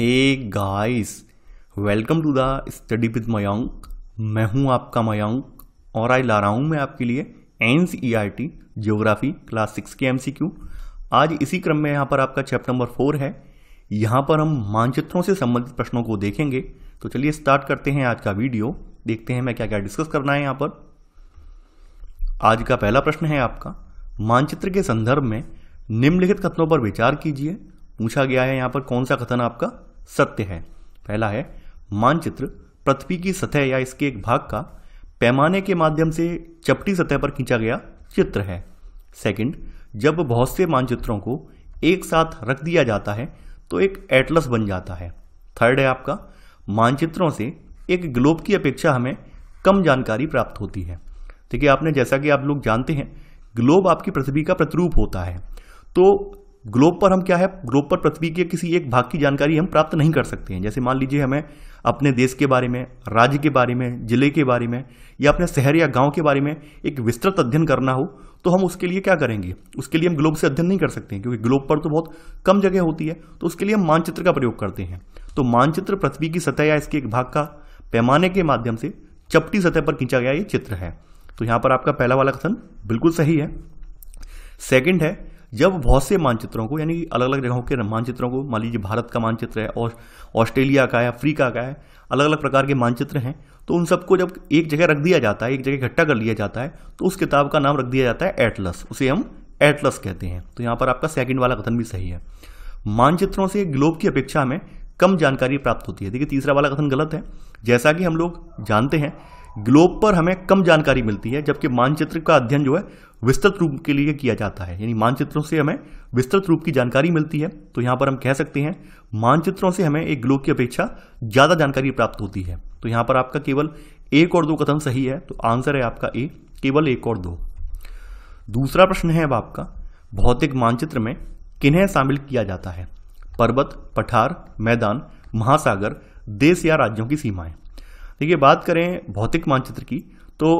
hey guys welcome to the study with Mayank मैं हूं आपका मयंक और आई ला रहा हूं मैं आपके लिए N C R T geography class six के एम सी क्यू आज इसी क्रम में यहाँ पर आपका चैप्टर नंबर फोर है यहां पर हम मानचित्रों से संबंधित प्रश्नों को देखेंगे तो चलिए स्टार्ट करते हैं आज का वीडियो देखते हैं मैं क्या क्या डिस्कस करना है यहाँ पर आज का पहला प्रश्न है आपका मानचित्र के संदर्भ में निम्नलिखित कथनों पर विचार कीजिए पूछा गया है यहाँ पर कौन सा कथन आपका सत्य है पहला है मानचित्र पृथ्वी की सतह या इसके एक भाग का पैमाने के माध्यम से चपटी सतह पर खींचा गया चित्र है सेकंड, जब बहुत से मानचित्रों को एक साथ रख दिया जाता है तो एक एटलस बन जाता है थर्ड है आपका मानचित्रों से एक ग्लोब की अपेक्षा हमें कम जानकारी प्राप्त होती है देखिए आपने जैसा कि आप लोग जानते हैं ग्लोब आपकी पृथ्वी का प्रतिरूप होता है तो ग्लोब पर हम क्या है ग्लोब पर पृथ्वी के किसी एक भाग की जानकारी हम प्राप्त नहीं कर सकते हैं जैसे मान लीजिए हमें अपने देश के बारे में राज्य के बारे में जिले के बारे में या अपने शहर या गांव के बारे में एक विस्तृत अध्ययन करना हो तो हम उसके लिए क्या करेंगे उसके लिए हम ग्लोब से अध्ययन नहीं कर सकते हैं क्योंकि ग्लोब पर तो बहुत कम जगह होती है तो उसके लिए हम मानचित्र का प्रयोग करते हैं तो मानचित्र पृथ्वी की सतह या इसके एक भाग का पैमाने के माध्यम से चपटी सतह पर खींचा गया ये चित्र है तो यहाँ पर आपका पहला वाला कथन बिल्कुल सही है सेकेंड है जब बहुत से मानचित्रों को यानी अलग अलग जगहों के मानचित्रों को मान लीजिए भारत का मानचित्र है और ऑस्ट्रेलिया का है अफ्रीका का है अलग अलग प्रकार के मानचित्र हैं तो उन सबको जब एक जगह रख दिया जाता है एक जगह इकट्ठा कर लिया जाता है तो उस किताब का नाम रख दिया जाता है एटलस उसे हम एटलस कहते हैं तो यहाँ पर आपका सेकंड वाला कथन भी सही है मानचित्रों से ग्लोब की अपेक्षा में कम जानकारी प्राप्त होती है देखिए तीसरा वाला कथन गलत है जैसा कि हम लोग जानते हैं ग्लोब पर हमें कम जानकारी मिलती है जबकि मानचित्र का अध्ययन जो है विस्तृत रूप के लिए किया जाता है यानी मानचित्रों से हमें विस्तृत रूप की जानकारी मिलती है तो यहाँ पर हम कह सकते हैं मानचित्रों से हमें एक ग्लोब की अपेक्षा ज़्यादा जानकारी प्राप्त होती है तो यहाँ पर आपका केवल एक और दो कथन सही है तो आंसर है आपका ए केवल एक और दो दूसरा प्रश्न है अब आपका भौतिक मानचित्र में किन्हें शामिल किया जाता है पर्वत पठार मैदान महासागर देश या राज्यों की सीमाएं देखिए बात करें भौतिक मानचित्र की तो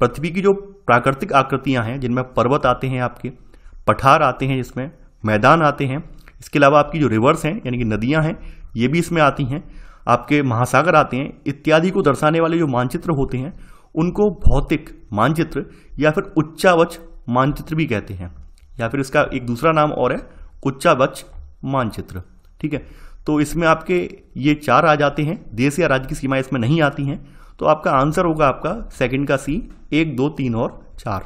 पृथ्वी की जो प्राकृतिक आकृतियाँ हैं जिनमें पर्वत आते हैं आपके पठार आते हैं इसमें मैदान आते हैं इसके अलावा आपकी जो रिवर्स हैं यानी कि नदियाँ हैं ये भी इसमें आती हैं आपके महासागर आते हैं इत्यादि को दर्शाने वाले जो मानचित्र होते हैं उनको भौतिक मानचित्र या फिर उच्चावच मानचित्र भी कहते हैं या फिर इसका एक दूसरा नाम और है उच्चावच मानचित्र ठीक है तो इसमें आपके ये चार आ जाते हैं देश या राज्य की सीमा इसमें नहीं आती हैं तो आपका आंसर होगा आपका सेकंड का सी एक दो तीन और चार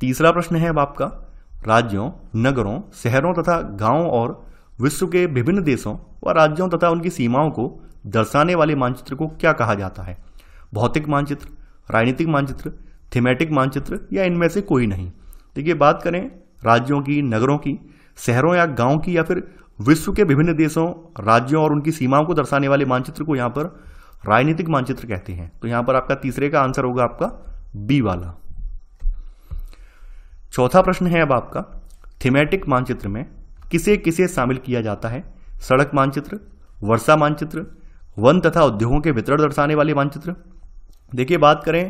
तीसरा प्रश्न है अब आपका राज्यों नगरों शहरों तथा गांवों और विश्व के विभिन्न देशों व राज्यों तथा उनकी सीमाओं को दर्शाने वाले मानचित्र को क्या कहा जाता है भौतिक मानचित्र राजनीतिक मानचित्र थीमेटिक मानचित्र या इनमें से कोई नहीं देखिए बात करें राज्यों की नगरों की शहरों या गांव की या फिर विश्व के विभिन्न देशों राज्यों और उनकी सीमाओं को दर्शाने वाले मानचित्र को यहां पर राजनीतिक मानचित्र कहते हैं तो यहां पर आपका तीसरे का आंसर होगा आपका बी वाला चौथा प्रश्न है अब आपका थीमेटिक मानचित्र में किसे किसे शामिल किया जाता है सड़क मानचित्र वर्षा मानचित्र वन तथा उद्योगों के वितरण दर्शाने वाले मानचित्र देखिए बात करें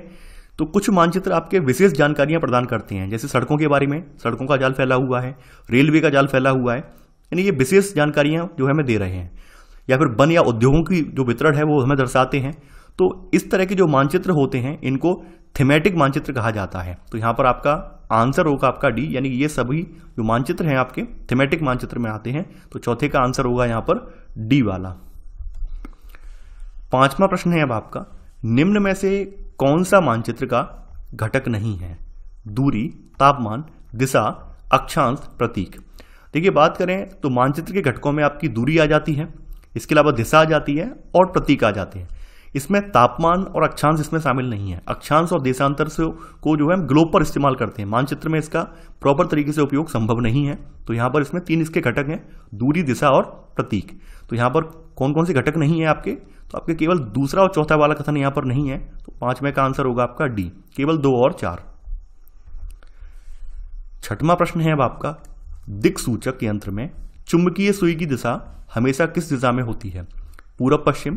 तो कुछ मानचित्र आपके विशेष जानकारियां प्रदान करते हैं जैसे सड़कों के बारे में सड़कों का जाल फैला हुआ है रेलवे का जाल फैला हुआ है यानी ये विशेष जानकारियाँ जो हमें दे रहे हैं या फिर वन या उद्योगों की जो वितरण है वो हमें दर्शाते हैं तो इस तरह के जो मानचित्र होते हैं इनको थीमेटिक मानचित्र कहा जाता है तो यहाँ पर आपका आंसर होगा आपका डी यानी ये सभी जो मानचित्र हैं आपके थीमेटिक मानचित्र में आते हैं तो चौथे का आंसर होगा यहाँ पर डी वाला पांचवा प्रश्न है अब आपका निम्न में से कौन सा मानचित्र का घटक नहीं है दूरी तापमान दिशा अक्षांश प्रतीक देखिए बात करें तो मानचित्र के घटकों में आपकी दूरी आ जाती है इसके अलावा दिशा आ जाती है और प्रतीक आ जाते हैं इसमें तापमान और अक्षांश इसमें शामिल नहीं है अक्षांश और देशांतर से को जो है हम ग्लोब पर इस्तेमाल करते हैं मानचित्र में इसका प्रॉपर तरीके से उपयोग संभव नहीं है तो यहाँ पर इसमें तीन इसके घटक हैं दूरी दिशा और प्रतीक तो यहाँ पर कौन कौन से घटक नहीं है आपके तो आपके केवल दूसरा और चौथा वाला कथन यहाँ पर नहीं है तो पांचवें का आंसर होगा आपका डी केवल दो और चार छठवा प्रश्न है अब आपका दिक्सूचक यंत्र में चुंबकीय सुई की दिशा हमेशा किस दिशा में होती है पूर्व पश्चिम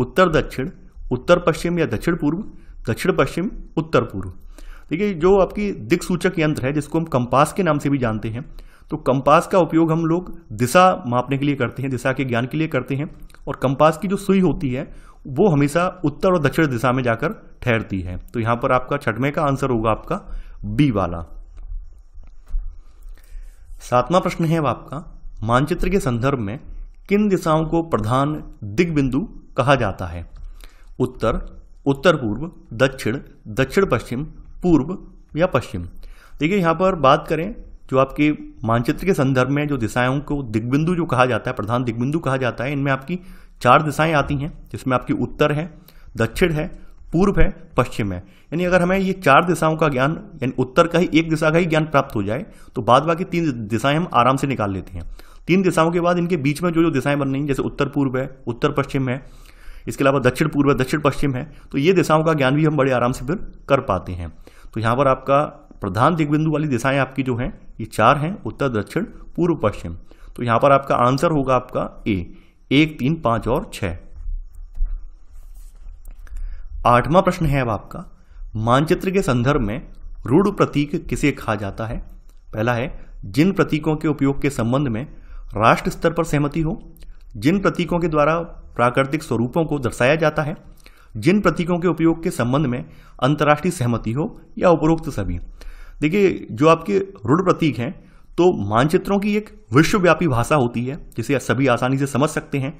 उत्तर दक्षिण उत्तर पश्चिम या दक्षिण पूर्व दक्षिण पश्चिम उत्तर पूर्व देखिए जो आपकी दिक्सूचक यंत्र है जिसको हम कंपास के नाम से भी जानते हैं तो कंपास का उपयोग हम लोग दिशा मापने के लिए करते हैं दिशा के ज्ञान के लिए करते हैं और कंपास की जो सुई होती है वो हमेशा उत्तर और दक्षिण दिशा में जाकर ठहरती है तो यहाँ पर आपका छठवें का आंसर होगा आपका बी वाला सातवां प्रश्न है आपका मानचित्र के संदर्भ में किन दिशाओं को प्रधान दिग्बिंदु कहा जाता है उत्तर उत्तर पूर्व दक्षिण दक्षिण पश्चिम पूर्व या पश्चिम देखिए यहाँ पर बात करें जो आपके मानचित्र के संदर्भ में जो दिशाओं को दिग्बिंदु जो कहा जाता है प्रधान दिग्बिंदु कहा जाता है इनमें आपकी चार दिशाएं आती हैं जिसमें आपकी उत्तर है दक्षिण है पूर्व है पश्चिम है यानी अगर हमें ये चार दिशाओं का ज्ञान यानी उत्तर का ही एक दिशा का ही ज्ञान प्राप्त हो जाए तो बाद बाकी तीन दिशाएं हम आराम से निकाल लेते हैं तीन दिशाओं के बाद इनके बीच में जो जो दिशाएं बन रही हैं जैसे उत्तर पूर्व है उत्तर पश्चिम है इसके अलावा दक्षिण पूर्व है दक्षिण पश्चिम है तो ये दिशाओं का ज्ञान भी हम बड़े आराम से फिर कर पाते हैं तो यहाँ पर आपका प्रधान दिग्बिंदु वाली दिशाएं आपकी जो हैं ये चार हैं उत्तर दक्षिण पूर्व पश्चिम तो यहाँ पर आपका आंसर होगा आपका ए एक तीन पाँच और छः आठवां प्रश्न है अब आपका मानचित्र के संदर्भ में रूढ़ प्रतीक किसे कहा जाता है पहला है जिन प्रतीकों के उपयोग के संबंध में राष्ट्र स्तर पर सहमति हो जिन प्रतीकों के द्वारा प्राकृतिक स्वरूपों को दर्शाया जाता है जिन प्रतीकों के उपयोग के संबंध में अंतर्राष्ट्रीय सहमति हो या उपरोक्त सभी देखिए जो आपके रूढ़ प्रतीक हैं तो मानचित्रों की एक विश्वव्यापी भाषा होती है जिसे सभी आसानी से समझ सकते हैं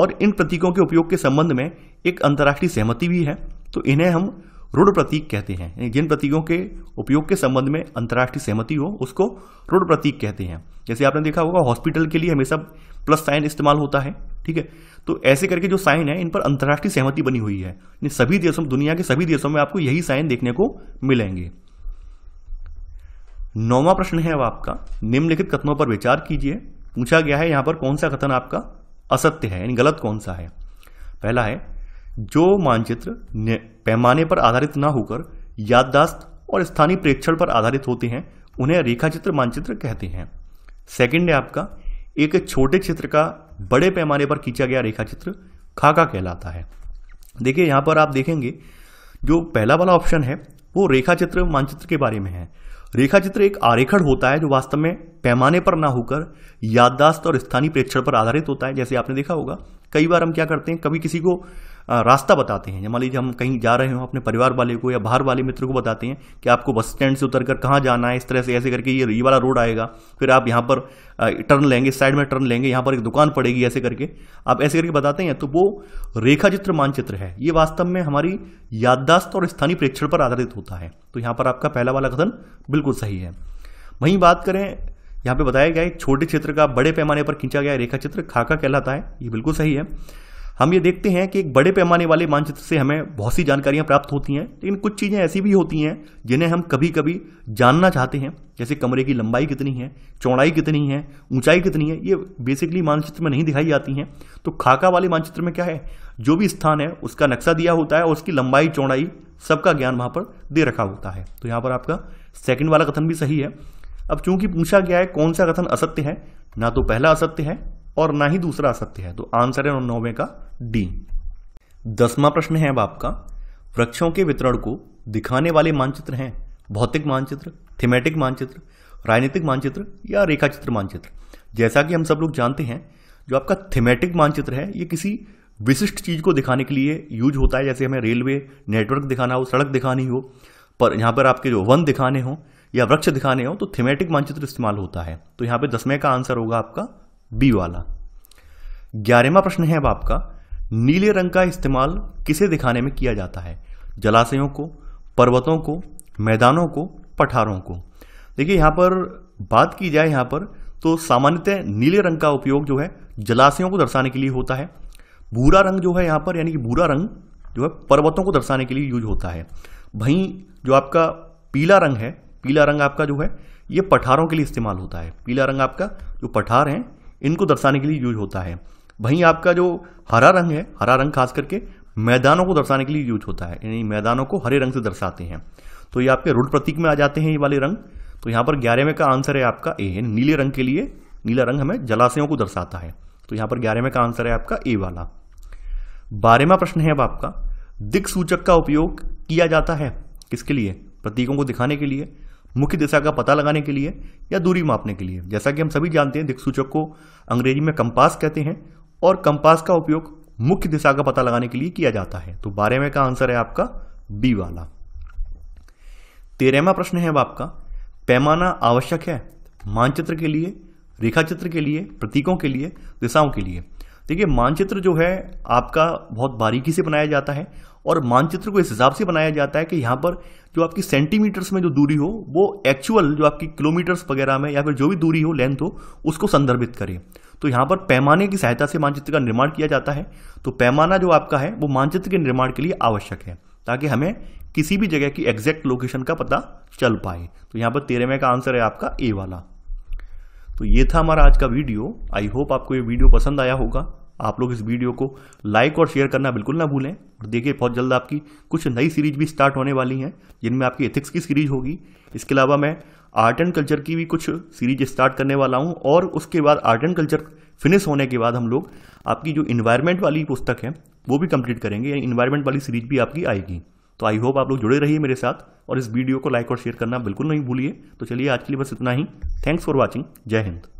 और इन प्रतीकों के उपयोग के संबंध में एक अंतर्राष्ट्रीय सहमति भी है तो इन्हें हम रूढ़ प्रतीक कहते हैं जिन प्रतीकों के उपयोग के संबंध में अंतर्राष्ट्रीय सहमति हो उसको रूढ़ प्रतीक कहते हैं जैसे आपने देखा होगा हॉस्पिटल के लिए हमेशा प्लस साइन इस्तेमाल होता है ठीक है तो ऐसे करके जो साइन है इन पर अंतर्राष्ट्रीय सहमति बनी हुई है सभी देशों दुनिया के सभी देशों में आपको यही साइन देखने को मिलेंगे नौवा प्रश्न है अब आपका निम्नलिखित कथनों पर विचार कीजिए पूछा गया है यहां पर कौन सा कथन आपका असत्य है यानी गलत कौन सा है पहला है जो मानचित्र पैमाने पर आधारित न होकर याददाश्त और स्थानीय प्रेक्षण पर आधारित होते हैं उन्हें रेखाचित्र मानचित्र कहते हैं सेकेंड है आपका एक छोटे चित्र का बड़े पैमाने पर खींचा गया रेखाचित्र खाका कहलाता है देखिए यहाँ पर आप देखेंगे जो पहला वाला ऑप्शन है वो रेखाचित्र मानचित्र के बारे में है रेखाचित्र एक आरेखण होता है जो वास्तव में पैमाने पर ना होकर याददाश्त और स्थानीय प्रेक्षण पर आधारित होता है जैसे आपने देखा होगा कई बार हम क्या करते हैं कभी किसी को रास्ता बताते हैं मान लीजिए हम कहीं जा रहे हो अपने परिवार वाले को या बाहर वाले मित्र को बताते हैं कि आपको बस स्टैंड से उतर कर कहाँ जाना है इस तरह से ऐसे करके ये ये वाला रोड आएगा फिर आप यहाँ पर टर्न लेंगे साइड में टर्न लेंगे यहाँ पर एक दुकान पड़ेगी ऐसे करके आप ऐसे करके बताते हैं तो वो रेखा चित्र मानचित्र है ये वास्तव में हमारी याददाश्त और स्थानीय प्रेक्षण पर आधारित होता है तो यहाँ पर आपका पहला वाला कथन बिल्कुल सही है वहीं बात करें यहाँ पे बताया गया है छोटे क्षेत्र का बड़े पैमाने पर खींचा गया रेखा चित्र खाका कहलाता है ये बिल्कुल सही है हम ये देखते हैं कि एक बड़े पैमाने वाले मानचित्र से हमें बहुत सी जानकारियाँ प्राप्त होती हैं लेकिन कुछ चीज़ें ऐसी भी होती हैं जिन्हें हम कभी कभी जानना चाहते हैं जैसे कमरे की लंबाई कितनी है चौड़ाई कितनी है ऊंचाई कितनी है ये बेसिकली मानचित्र में नहीं दिखाई जाती हैं तो खाका वाले मानचित्र में क्या है जो भी स्थान है उसका नक्शा दिया होता है और उसकी लंबाई चौड़ाई सबका ज्ञान वहाँ पर दे रखा होता है तो यहाँ पर आपका सेकंड वाला कथन भी सही है अब चूंकि पूछा गया है कौन सा कथन असत्य है ना तो पहला असत्य है और ना ही दूसरा असत्य है तो आंसर है नौवे का डी दसवा प्रश्न है अब आपका वृक्षों के वितरण को दिखाने वाले मानचित्र हैं भौतिक मानचित्र थीमेटिक मानचित्र राजनीतिक मानचित्र या रेखा चित्र मानचित्र जैसा कि हम सब लोग जानते हैं जो आपका थीमेटिक मानचित्र है ये किसी विशिष्ट चीज़ को दिखाने के लिए यूज होता है जैसे हमें रेलवे नेटवर्क दिखाना हो सड़क दिखानी हो पर यहां पर आपके जो वन दिखाने हो या वृक्ष दिखाने हो तो थीमेटिक मानचित्र इस्तेमाल होता है तो यहां पर दसवें का आंसर होगा आपका बी वाला ग्यारहवा प्रश्न है अब आपका नीले रंग का इस्तेमाल किसे दिखाने में किया जाता है जलाशयों को पर्वतों को मैदानों को पठारों को देखिए यहाँ पर बात की जाए यहाँ पर तो सामान्यतः नीले रंग का उपयोग जो है जलाशयों को दर्शाने के लिए होता है भूरा रंग जो है यहाँ पर यानी कि भूरा रंग जो है पर्वतों को दर्शाने के लिए यूज होता है वहीं जो आपका पीला रंग है पीला रंग आपका जो है ये पठारों के लिए इस्तेमाल होता है पीला रंग आपका जो पठार हैं इनको दर्शाने के लिए यूज होता है वहीं आपका जो हरा रंग है हरा रंग खास करके मैदानों को दर्शाने के लिए यूज होता है यानी मैदानों को हरे रंग से दर्शाते हैं तो ये आपके रूढ़ प्रतीक में आ जाते हैं ये वाले रंग तो यहाँ पर ग्यारहवें का आंसर है आपका ए यानी नीले रंग के लिए नीला रंग हमें जलाशयों को दर्शाता है तो यहाँ पर ग्यारहवें का आंसर है आपका ए वाला बारहवा प्रश्न है अब आपका दिक्सूचक का उपयोग किया जाता है किसके लिए प्रतीकों को दिखाने के लिए मुख्य दिशा का पता लगाने के लिए या दूरी मापने के लिए जैसा कि हम सभी जानते हैं दिक्सूचक को अंग्रेजी में कंपास कहते हैं और कंपास का उपयोग मुख्य दिशा का पता लगाने के लिए किया जाता है तो बारहवें का आंसर है आपका बी वाला तेरहवा प्रश्न है अब आपका पैमाना आवश्यक है मानचित्र के लिए रेखाचित्र के लिए प्रतीकों के लिए दिशाओं के लिए देखिए मानचित्र जो है आपका बहुत बारीकी से बनाया जाता है और मानचित्र को इस हिसाब से बनाया जाता है कि यहाँ पर जो आपकी सेंटीमीटर्स में जो दूरी हो वो एक्चुअल जो आपकी किलोमीटर्स वगैरह में या फिर जो भी दूरी हो लेंथ हो उसको संदर्भित करे तो यहाँ पर पैमाने की सहायता से मानचित्र का निर्माण किया जाता है तो पैमाना जो आपका है वो मानचित्र के निर्माण के लिए आवश्यक है ताकि हमें किसी भी जगह की एग्जैक्ट लोकेशन का पता चल पाए तो यहाँ पर तेरहवें का आंसर है आपका ए वाला तो ये था हमारा आज का वीडियो आई होप आपको ये वीडियो पसंद आया होगा आप लोग इस वीडियो को लाइक और शेयर करना बिल्कुल ना भूलें और देखिए बहुत जल्द आपकी कुछ नई सीरीज भी स्टार्ट होने वाली हैं जिनमें आपकी एथिक्स की सीरीज होगी इसके अलावा मैं आर्ट एंड कल्चर की भी कुछ सीरीज स्टार्ट करने वाला हूँ और उसके बाद आर्ट एंड कल्चर फिनिश होने के बाद हम लोग आपकी जो इन्वायरमेंट वाली पुस्तक है वो भी कंप्लीट करेंगे यानी इन्वायरमेंट वाली सीरीज भी आपकी आएगी तो आई होप आप लोग जुड़े रहिए मेरे साथ और इस वीडियो को लाइक और शेयर करना बिल्कुल नहीं भूलिए तो चलिए आज के लिए बस इतना ही थैंक्स फॉर वॉचिंग जय हिंद